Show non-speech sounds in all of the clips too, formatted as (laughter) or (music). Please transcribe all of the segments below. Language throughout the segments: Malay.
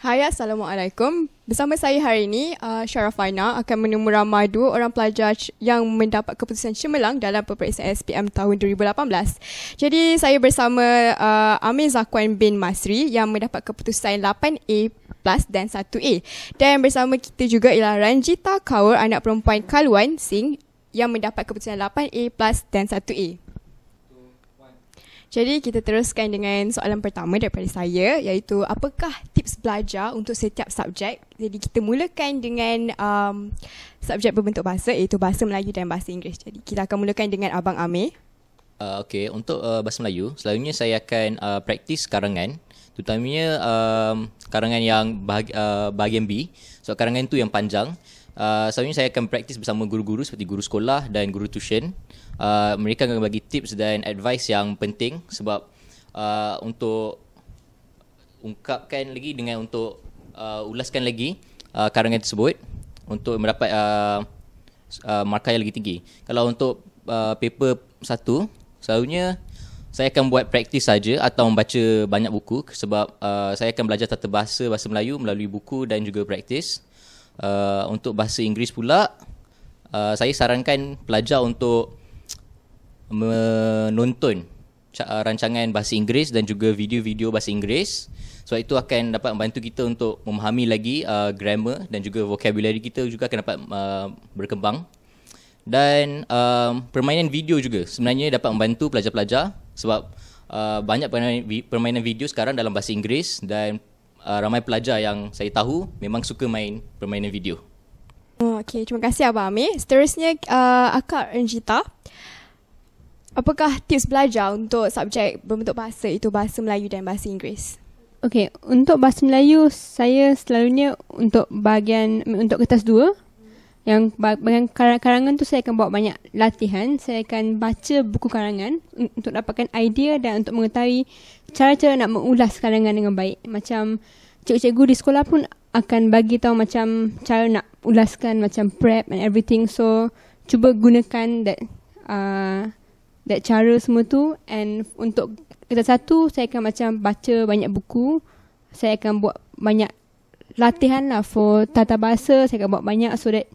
Hai, Assalamualaikum. Bersama saya hari ini, uh, Syarafaina akan menemurah madu orang pelajar yang mendapat keputusan cemerlang dalam peperiksaan SPM tahun 2018. Jadi, saya bersama uh, Amir Zakwan bin Masri yang mendapat keputusan 8A plus dan 1A. Dan bersama kita juga ialah Ranjita Kaur, anak perempuan Kalwan Singh yang mendapat keputusan 8A plus dan 1A. Jadi kita teruskan dengan soalan pertama daripada saya iaitu apakah tips belajar untuk setiap subjek? Jadi kita mulakan dengan um, subjek berbentuk bahasa iaitu bahasa Melayu dan bahasa Inggeris. Jadi kita akan mulakan dengan Abang Amir. Uh, okay, untuk uh, bahasa Melayu, selalunya saya akan uh, praktis karangan terutamanya um, karangan yang bahagi, uh, bahagian B. So karangan itu yang panjang. Uh, selalunya saya akan praktis bersama guru-guru seperti guru sekolah dan guru tuition. Uh, mereka akan bagi tips dan advice yang penting sebab uh, untuk ungkapkan lagi dengan untuk uh, ulaskan lagi uh, karangan tersebut untuk mendapat uh, uh, markah yang lebih tinggi. Kalau untuk uh, paper satu, selalunya saya akan buat praktis saja atau membaca banyak buku sebab uh, saya akan belajar tata bahasa bahasa Melayu melalui buku dan juga praktis. Uh, untuk bahasa Inggeris pula, uh, saya sarankan pelajar untuk menonton uh, rancangan bahasa Inggeris dan juga video-video bahasa Inggeris. So itu akan dapat membantu kita untuk memahami lagi uh, grammar dan juga vocabulary kita juga akan dapat uh, berkembang. Dan uh, permainan video juga sebenarnya dapat membantu pelajar-pelajar sebab uh, banyak permainan video sekarang dalam bahasa Inggeris dan uh, ramai pelajar yang saya tahu memang suka main permainan video. Oh, okay, terima kasih Abang Amir. Seterusnya, uh, Akak Renjita. Apakah tips belajar untuk subjek berbentuk bahasa itu bahasa Melayu dan bahasa Inggeris? Okay, untuk bahasa Melayu, saya selalunya untuk bahagian, untuk kertas dua, yang dengan karangan tu saya akan buat banyak latihan. Saya akan baca buku karangan untuk dapatkan idea dan untuk mengetahui cara-cara nak mengulas karangan dengan baik. Macam cikgu-cikgu di sekolah pun akan bagi tahu macam cara nak ulaskan macam prep and everything. So cuba gunakan that uh, that cara semua tu and untuk kita satu saya akan macam baca banyak buku. Saya akan buat banyak latihan lah for tata bahasa saya akan buat banyak so that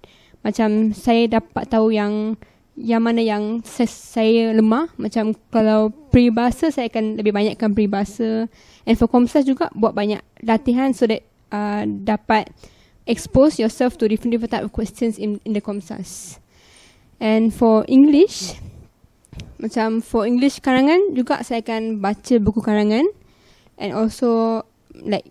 macam saya dapat tahu yang yang mana yang saya lemah macam kalau peribahasa saya akan lebih banyakkan peribahasa and for komsas juga buat banyak latihan so that uh, dapat expose yourself to different different type of questions in in the komsas and for english macam for english karangan juga saya akan baca buku karangan and also like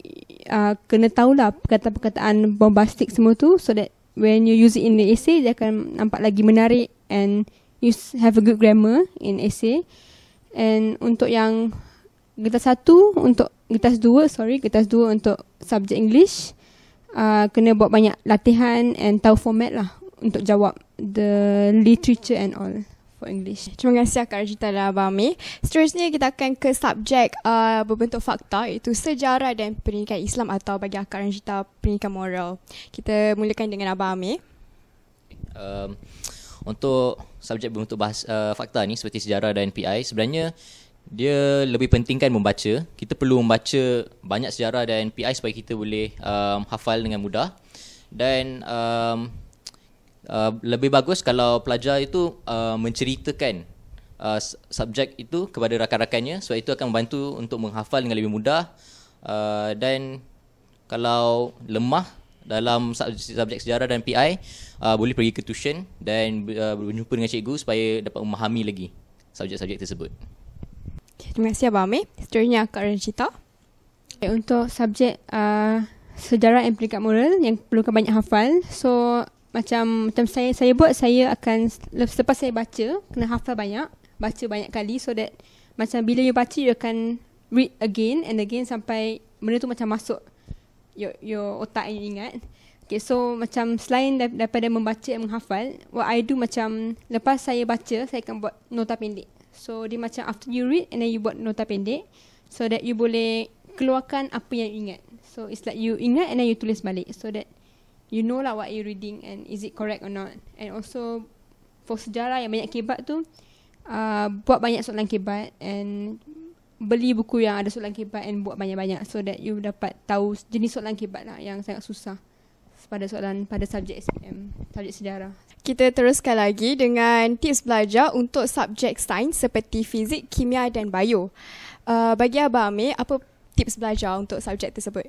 uh, kena tahulah perkataan-perkataan bombastic semua tu so that when you use it in the essay dia akan nampak lagi menarik and you have a good grammar in essay and untuk yang getas satu untuk getas dua sorry getas dua untuk subjek English uh, kena buat banyak latihan and tahu format lah untuk jawab the literature and all for English. Terima kasih kerana cerita dalam Abang Seterusnya kita akan ke subjek uh, berbentuk fakta iaitu sejarah dan pendidikan Islam atau bagi akar cerita pendidikan moral. Kita mulakan dengan Abang Amir. Um, untuk subjek berbentuk bahasa, uh, fakta ni seperti sejarah dan PI sebenarnya dia lebih pentingkan membaca. Kita perlu membaca banyak sejarah dan PI supaya kita boleh um, hafal dengan mudah. Dan um, Uh, lebih bagus kalau pelajar itu uh, menceritakan uh, subjek itu kepada rakan-rakannya sebab itu akan membantu untuk menghafal dengan lebih mudah uh, dan kalau lemah dalam subjek sejarah dan PI uh, boleh pergi ke tuition dan uh, berjumpa dengan cikgu supaya dapat memahami lagi subjek-subjek tersebut. Okay, terima kasih Abang Amir. Seterusnya Kak Rancita. Okay, eh, untuk subjek uh, sejarah dan peringkat moral yang perlukan banyak hafal. So, macam macam saya saya buat saya akan selepas saya baca kena hafal banyak baca banyak kali so that macam bila you baca you akan read again and again sampai benda tu macam masuk your your otak yang you ingat okay so macam selain daripada membaca dan menghafal what i do macam lepas saya baca saya akan buat nota pendek so dia macam after you read and then you buat nota pendek so that you boleh keluarkan apa yang you ingat so it's like you ingat and then you tulis balik so that you know lah what you reading and is it correct or not. And also for sejarah yang banyak kebat tu, uh, buat banyak soalan kebat and beli buku yang ada soalan kebat and buat banyak-banyak so that you dapat tahu jenis soalan kebat lah yang sangat susah pada soalan pada subjek SPM, subjek sejarah. Kita teruskan lagi dengan tips belajar untuk subjek sains seperti fizik, kimia dan bio. Uh, bagi Abang Amir, apa tips belajar untuk subjek tersebut?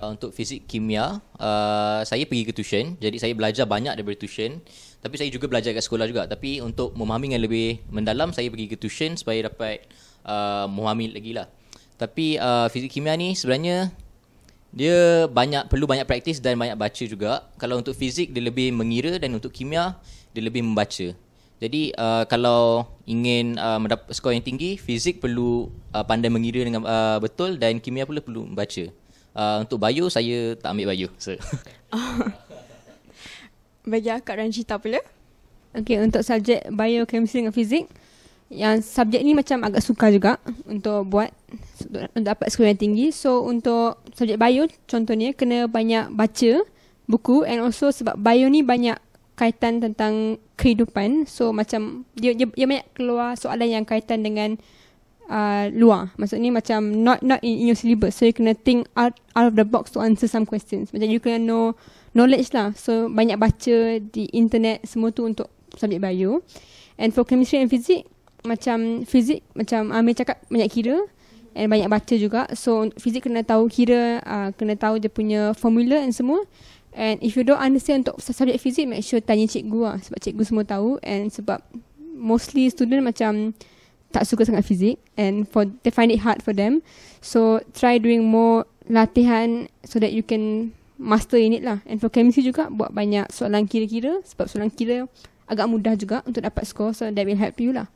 Uh, untuk fizik kimia uh, saya pergi ke tuition jadi saya belajar banyak daripada tuition tapi saya juga belajar kat sekolah juga tapi untuk memahami yang lebih mendalam saya pergi ke tuition supaya dapat uh, memahami lagi lah tapi uh, fizik kimia ni sebenarnya dia banyak perlu banyak praktis dan banyak baca juga kalau untuk fizik dia lebih mengira dan untuk kimia dia lebih membaca jadi uh, kalau ingin uh, mendapat skor yang tinggi fizik perlu uh, pandai mengira dengan uh, betul dan kimia pula perlu membaca uh, untuk bio saya tak ambil bio so. (laughs) Bagi akak Ranjita pula Okay untuk subjek biochemistry dengan fizik Yang subjek ni macam agak suka juga Untuk buat Untuk dapat skor yang tinggi So untuk subjek bio contohnya Kena banyak baca buku And also sebab bio ni banyak Kaitan tentang kehidupan So macam dia, dia, dia banyak keluar soalan yang kaitan dengan uh, luar. Maksudnya macam not not in, in your syllabus. So you kena think out out of the box to answer some questions. Macam you kena know knowledge lah. So banyak baca di internet semua tu untuk subjek bio. And for chemistry and physics, macam fizik macam Amir cakap banyak kira and banyak baca juga. So fizik kena tahu kira, uh, kena tahu dia punya formula and semua. And if you don't understand untuk subjek fizik, make sure tanya cikgu lah. Sebab cikgu semua tahu and sebab mostly student macam tak suka sangat fizik and for they find it hard for them. So try doing more latihan so that you can master in it lah. And for chemistry juga buat banyak soalan kira-kira sebab soalan kira agak mudah juga untuk dapat score so that will help you lah.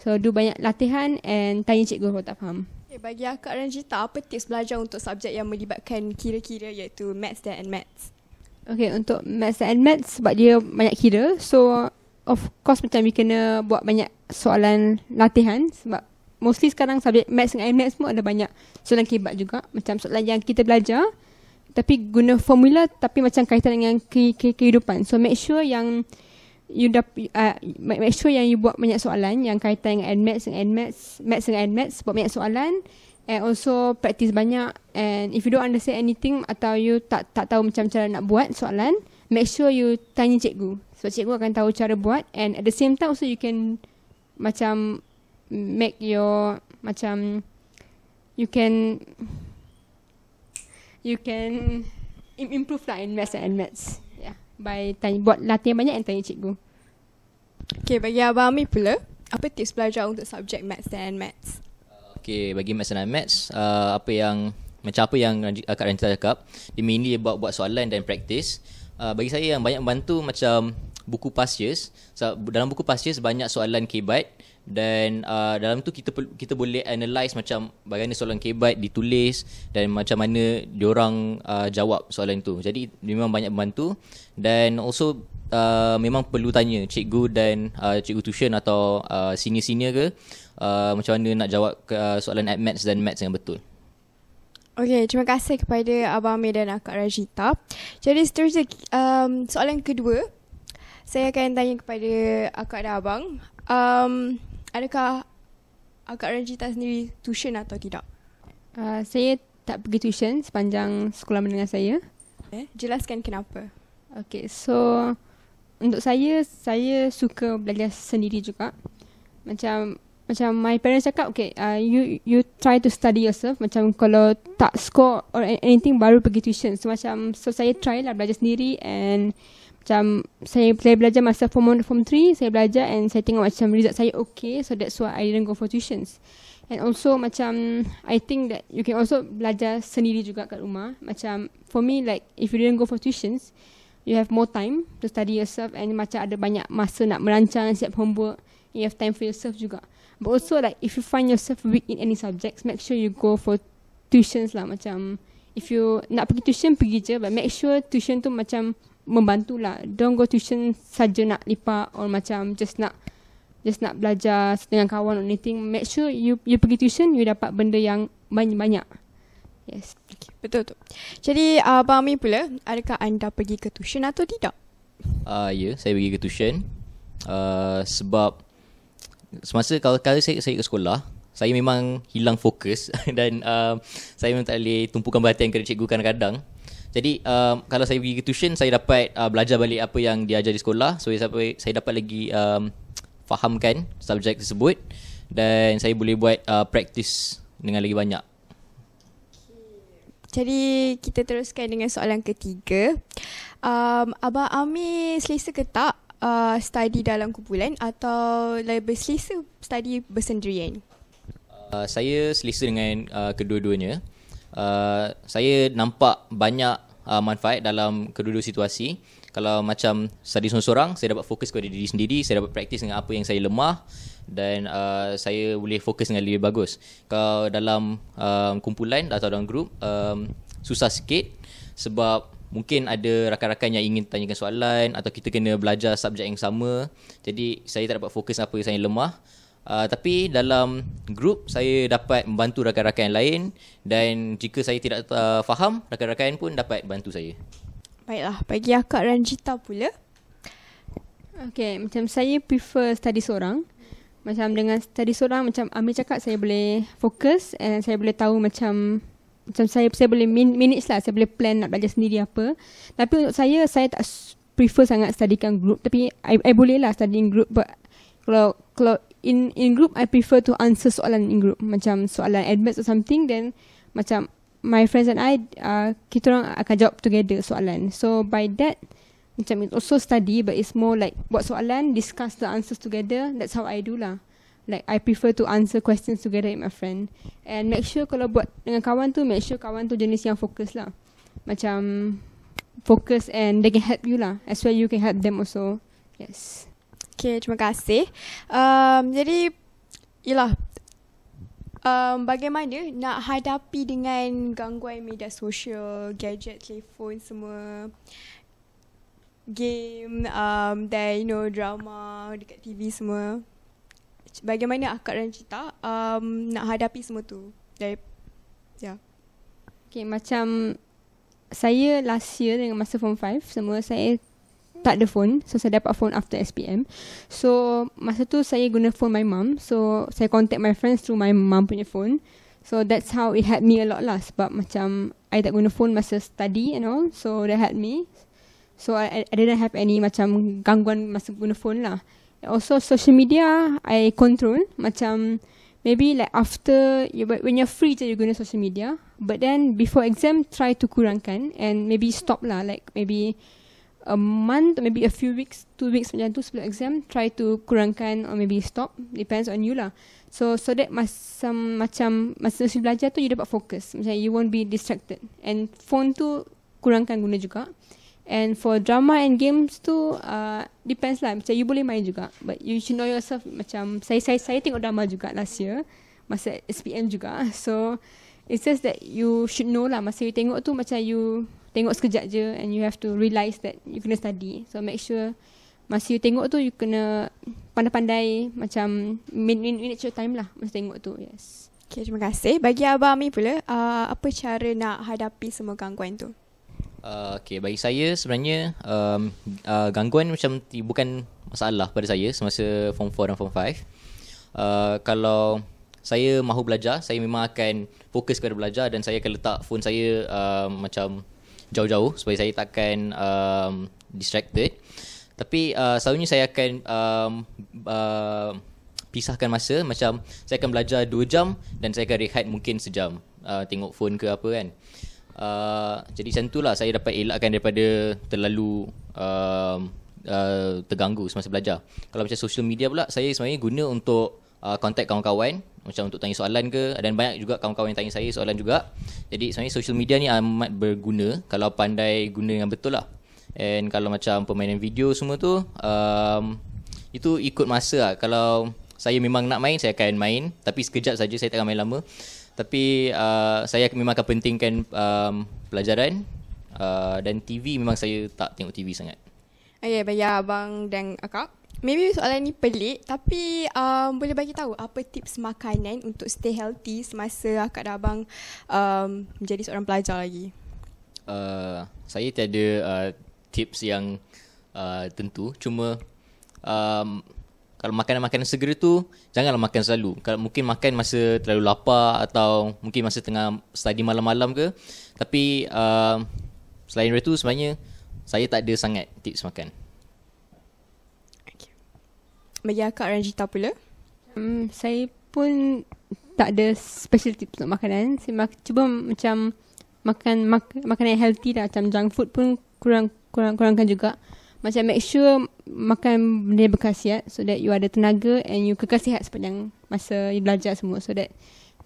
So do banyak latihan and tanya cikgu kalau tak faham. Okay, eh, bagi akak Ranjita, apa tips belajar untuk subjek yang melibatkan kira-kira iaitu maths dan maths? Okay, untuk maths and maths sebab dia banyak kira. So of course macam we kena buat banyak soalan latihan sebab mostly sekarang subjek maths dengan maths pun ada banyak soalan kibat juga macam soalan yang kita belajar tapi guna formula tapi macam kaitan dengan ke- ke- kehidupan so make sure yang you dap, uh, make sure yang you buat banyak soalan yang kaitan dengan maths dengan maths maths dengan maths buat banyak soalan and also practice banyak and if you don't understand anything atau you tak tak tahu macam cara nak buat soalan make sure you tanya cikgu So cikgu akan tahu cara buat and at the same time also you can macam make your macam you can you can improve lah in maths and maths yeah by tanya buat latihan banyak and tanya cikgu okay bagi abang Ami pula apa tips belajar untuk subjek maths and maths okay bagi maths and maths uh, apa yang macam apa yang Kak Ranjita cakap dia mainly about buat soalan dan practice uh, bagi saya yang banyak membantu macam buku Pasius. So, dalam buku Pasius banyak soalan kebat dan uh, dalam tu kita kita boleh analyse macam bagaimana soalan kebat ditulis dan macam mana diorang uh, jawab soalan tu. Jadi memang banyak membantu dan also uh, memang perlu tanya cikgu dan uh, cikgu tuition atau uh, senior-senior ke uh, macam mana nak jawab uh, soalan at maths dan maths yang betul. Okay, terima kasih kepada Abang Amir dan kak Rajita. Jadi seterusnya, um, soalan kedua saya akan tanya kepada akak dan abang. Um, adakah akak Ranjita sendiri tuition atau tidak? Uh, saya tak pergi tuition sepanjang sekolah menengah saya. Eh, jelaskan kenapa. Okay, so untuk saya, saya suka belajar sendiri juga. Macam macam my parents cakap, okay, uh, you you try to study yourself. Macam kalau tak score or anything, baru pergi tuition. So macam, so saya try lah belajar sendiri and macam saya, saya belajar masa form 1 form 3 saya belajar and saya tengok macam result saya okay so that's why I didn't go for tuitions and also macam I think that you can also belajar sendiri juga kat rumah macam for me like if you didn't go for tuitions you have more time to study yourself and macam ada banyak masa nak merancang siap homework you have time for yourself juga but also like if you find yourself weak in any subjects make sure you go for tuitions lah macam if you nak pergi tuition pergi je but make sure tuition tu macam membantu lah. Don't go tuition saja nak lipa or macam just nak just nak belajar dengan kawan or anything. Make sure you you pergi tuition, you dapat benda yang banyak-banyak. Yes. Okay. Betul tu. Jadi, uh, Abang Amin pula, adakah anda pergi ke tuition atau tidak? Ah uh, ya, yeah, saya pergi ke tuition. Uh, sebab semasa kalau kali saya saya ke sekolah, saya memang hilang fokus (laughs) dan uh, saya memang tak boleh tumpukan perhatian kepada cikgu kadang-kadang. Jadi um, kalau saya pergi ke tuition saya dapat uh, belajar balik apa yang diajar di sekolah. So saya saya dapat lagi um, fahamkan subjek tersebut dan saya boleh buat uh, practice dengan lagi banyak. Jadi kita teruskan dengan soalan ketiga. Um abang Ami selesa ke tak uh, study dalam kumpulan atau lebih selesa study bersendirian? Uh, saya selesa dengan uh, kedua-duanya uh, saya nampak banyak uh, manfaat dalam kedua-dua situasi. Kalau macam study seorang-seorang, saya dapat fokus kepada diri sendiri, saya dapat praktis dengan apa yang saya lemah dan uh, saya boleh fokus dengan lebih bagus. Kalau dalam uh, kumpulan atau dalam grup, um, susah sikit sebab mungkin ada rakan-rakan yang ingin tanyakan soalan atau kita kena belajar subjek yang sama. Jadi saya tak dapat fokus apa yang saya lemah. Uh, tapi dalam grup saya dapat membantu rakan-rakan lain dan jika saya tidak uh, faham, rakan-rakan pun dapat bantu saya. Baiklah, bagi akak Ranjita pula. Okay, macam saya prefer study seorang. Macam dengan study seorang, macam Amir cakap saya boleh fokus and saya boleh tahu macam macam saya saya boleh minutes lah, saya boleh plan nak belajar sendiri apa. Tapi untuk saya, saya tak prefer sangat studikan grup, Tapi saya I boleh lah studying group kalau kalau in in group I prefer to answer soalan in group macam soalan admit or something then macam my friends and I uh, kita orang akan jawab together soalan so by that macam it also study but it's more like buat soalan discuss the answers together that's how I do lah like I prefer to answer questions together with my friend and make sure kalau buat dengan kawan tu make sure kawan tu jenis yang fokus lah macam fokus and they can help you lah as well you can help them also yes Okay, terima kasih. Um, jadi, ialah um, bagaimana nak hadapi dengan gangguan media sosial, gadget, telefon, semua game um, dan you know, drama dekat TV semua. Bagaimana akak dan cita um, nak hadapi semua tu? Dari, yeah. Okay, macam saya last year dengan masa form 5, semua saya tak ada phone. So, saya dapat phone after SPM. So, masa tu saya guna phone my mum. So, saya contact my friends through my mum punya phone. So, that's how it helped me a lot lah. Sebab macam, I tak guna phone masa study and all. So, that helped me. So, I, I didn't have any macam gangguan masa guna phone lah. Also, social media, I control. Macam, maybe like after, you, when you're free je, you guna social media. But then, before exam, try to kurangkan. And maybe stop lah. Like, maybe a month, maybe a few weeks, two weeks macam tu sebelum exam, try to kurangkan or maybe stop. Depends on you lah. So so that masa macam masa masih belajar tu, you dapat fokus. Macam you won't be distracted. And phone tu kurangkan guna juga. And for drama and games tu, uh, depends lah. Macam you boleh main juga. But you should know yourself. Macam saya saya saya tengok drama juga last year. Masa SPM juga. (laughs) So, it says that you should know lah. Masa you tengok tu, macam you tengok sekejap je and you have to realise that you kena study. So make sure masa you tengok tu you kena pandai-pandai macam min- min- miniature time lah masa tengok tu. Yes. Okay, terima kasih. Bagi abah Ami pula, uh, apa cara nak hadapi semua gangguan tu? Uh, okay, bagi saya sebenarnya um, uh, gangguan macam bukan masalah pada saya semasa form 4 dan form 5. Uh, kalau saya mahu belajar, saya memang akan fokus kepada belajar dan saya akan letak phone saya uh, macam jauh-jauh supaya saya takkan um, distracted. Tapi uh, selalunya saya akan um, uh, pisahkan masa macam saya akan belajar 2 jam dan saya akan rehat mungkin sejam uh, tengok phone ke apa kan. Uh, jadi macam itulah saya dapat elakkan daripada terlalu uh, uh, terganggu semasa belajar. Kalau macam social media pula saya sebenarnya guna untuk uh, contact kawan-kawan macam untuk tanya soalan ke dan banyak juga kawan-kawan yang tanya saya soalan juga. Jadi sebenarnya social media ni amat berguna kalau pandai guna dengan betul lah. And kalau macam permainan video semua tu um, itu ikut masa lah. Kalau saya memang nak main saya akan main tapi sekejap saja saya tak akan main lama. Tapi uh, saya memang akan pentingkan um, pelajaran uh, dan TV memang saya tak tengok TV sangat. Ayah, bayar abang dan akak maybe soalan ni pelik tapi um, boleh bagi tahu apa tips makanan untuk stay healthy semasa akak dan abang um, menjadi seorang pelajar lagi? Uh, saya tiada uh, tips yang uh, tentu cuma um, kalau makanan-makanan segera tu janganlah makan selalu. Kalau mungkin makan masa terlalu lapar atau mungkin masa tengah study malam-malam ke. Tapi uh, selain itu sebenarnya saya tak ada sangat tips makan. Bagi akak Ranjita pula. Hmm, saya pun tak ada special tips untuk makanan. Saya mak- cuba macam makan mak- makanan yang healthy lah. Macam junk food pun kurang kurang kurangkan juga. Macam make sure makan benda yang berkhasiat so that you ada tenaga and you kekal sihat sepanjang masa you belajar semua. So that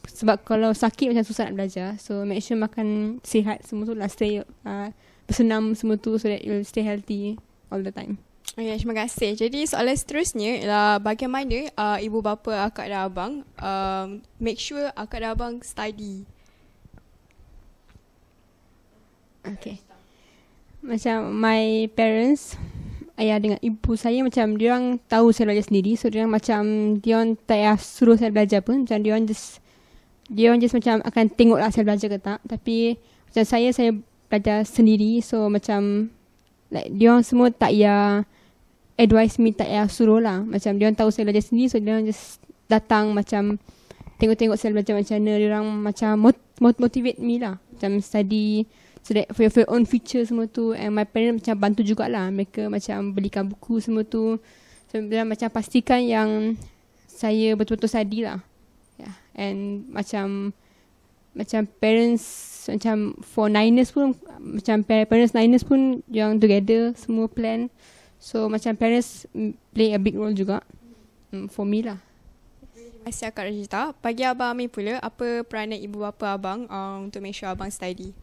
sebab kalau sakit macam susah nak belajar. So make sure makan sihat semua tu lah. Stay uh, bersenam semua tu so that you stay healthy all the time. Okay, ya, terima kasih. Jadi soalan seterusnya ialah bagaimana uh, ibu bapa akak dan abang um, make sure akak dan abang study. Okay. Macam my parents, ayah dengan ibu saya macam dia orang tahu saya belajar sendiri. So dia orang macam dia orang tak payah suruh saya belajar pun. Macam dia orang just dia orang just macam akan tengoklah saya belajar ke tak. Tapi macam saya, saya belajar sendiri. So macam like, dia orang semua tak payah advise me tak payah suruh lah. Macam dia orang tahu saya belajar sendiri so dia orang just datang macam tengok-tengok saya belajar macam mana. Dia orang macam mot- mot- motivate me lah. Macam study so that for your, for your own future semua tu. And my parents macam bantu jugalah. Mereka macam belikan buku semua tu. So dia orang macam pastikan yang saya betul-betul study lah. Yeah. And macam macam parents macam for niners pun macam parents niners pun yang together semua plan So macam parents play a big role juga mm, for me lah. Terima kasih Kak Rajita. Bagi Abang Amir pula, apa peranan ibu bapa Abang uh, untuk make sure Abang study?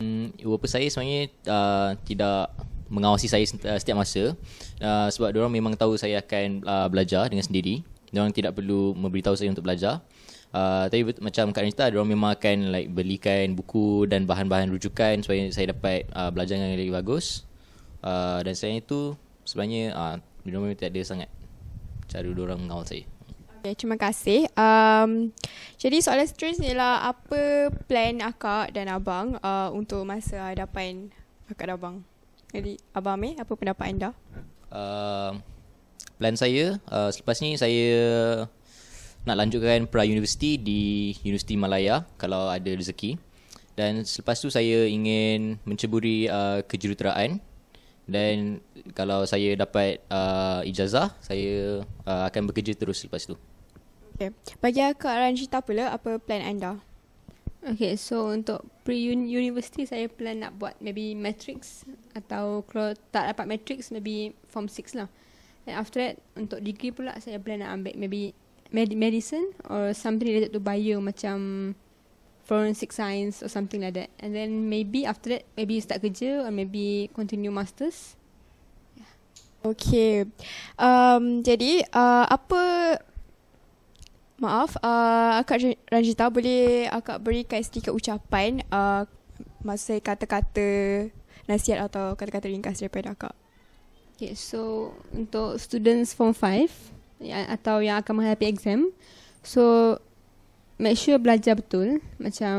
Hmm, ibu bapa saya sebenarnya uh, tidak mengawasi saya uh, setiap masa uh, sebab diorang memang tahu saya akan uh, belajar dengan sendiri. Diorang tidak perlu memberitahu saya untuk belajar. Uh, tapi bet- macam Kak Rajita, diorang memang akan like, belikan buku dan bahan-bahan rujukan supaya saya dapat uh, belajar dengan lebih bagus uh, dan selain itu sebenarnya uh, ah, minum memang tak sangat cara orang mengawal saya. Okay, terima kasih. Um, jadi soalan seterusnya ialah apa plan akak dan abang uh, untuk masa hadapan akak dan abang? Jadi abang Amir, apa pendapat anda? Uh, plan saya uh, selepas ni saya nak lanjutkan pra-universiti di Universiti Malaya kalau ada rezeki. Dan selepas tu saya ingin menceburi uh, kejuruteraan. Dan kalau saya dapat uh, ijazah, saya uh, akan bekerja terus lepas tu. Okay. Bagi Kak Ranjita pula, apa plan anda? Okay, so untuk pre-university saya plan nak buat maybe matrix atau kalau tak dapat matrix, maybe form 6 lah. And after that, untuk degree pula saya plan nak ambil maybe medicine or something related to bio macam forensic science or something like that. And then maybe after that, maybe you start kerja or maybe continue masters. Okay. Um, jadi, uh, apa... Maaf, uh, Akak Ranjita boleh Akak berikan sedikit ucapan uh, masa kata-kata nasihat atau kata-kata ringkas daripada Akak. Okay, so untuk students form 5 ya, atau yang akan menghadapi exam, so make sure belajar betul macam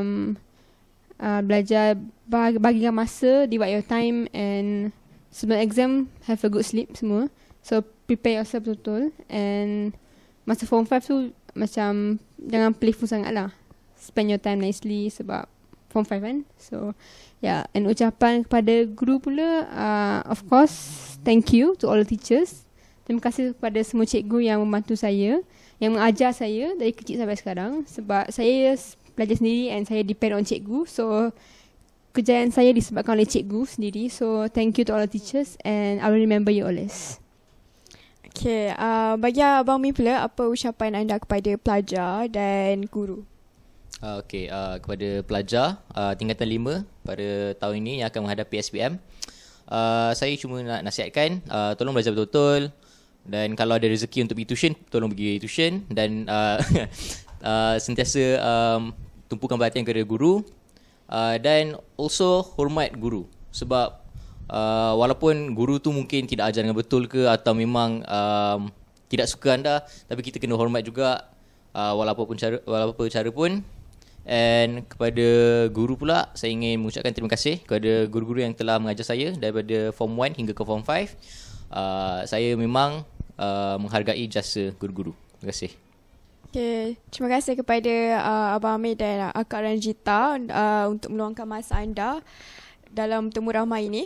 uh, belajar bagi bagikan masa divide your time and sebelum exam have a good sleep semua so prepare yourself betul and masa form 5 tu macam jangan play full sangat lah spend your time nicely sebab form 5 kan so yeah and ucapan kepada guru pula uh, of course thank you to all the teachers Terima kasih kepada semua cikgu yang membantu saya, yang mengajar saya dari kecil sampai sekarang. Sebab saya belajar sendiri and saya depend on cikgu. So, kejayaan saya disebabkan oleh cikgu sendiri. So, thank you to all the teachers and I will remember you always. Okay, uh, bagi Abang Mi pula, apa ucapan anda kepada pelajar dan guru? Uh, okay, uh, kepada pelajar uh, tingkatan 5 pada tahun ini yang akan menghadapi SPM. Uh, saya cuma nak nasihatkan, uh, tolong belajar betul-betul. Dan kalau ada rezeki untuk pergi tuition, tolong pergi tuition dan uh, (laughs) uh, sentiasa um, tumpukan perhatian kepada guru uh, dan also hormat guru sebab uh, walaupun guru tu mungkin tidak ajar dengan betul ke atau memang um, tidak suka anda tapi kita kena hormat juga uh, walaupun cara walaupun cara pun and kepada guru pula saya ingin mengucapkan terima kasih kepada guru-guru yang telah mengajar saya daripada form 1 hingga ke form 5 uh, saya memang Uh, menghargai jasa guru-guru. Terima kasih. Okay. Terima kasih kepada uh, Abang Amir dan uh, Akak Ranjita uh, untuk meluangkan masa anda dalam temu ramah ini.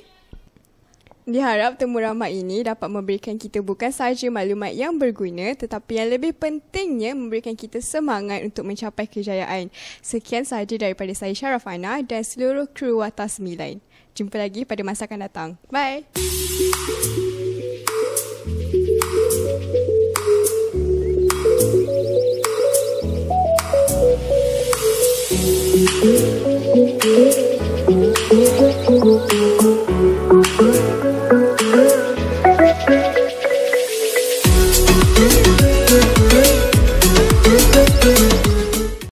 Diharap temu ramah ini dapat memberikan kita bukan sahaja maklumat yang berguna tetapi yang lebih pentingnya memberikan kita semangat untuk mencapai kejayaan. Sekian sahaja daripada saya Syaraf dan seluruh kru Wata 9. Jumpa lagi pada masa akan datang. Bye.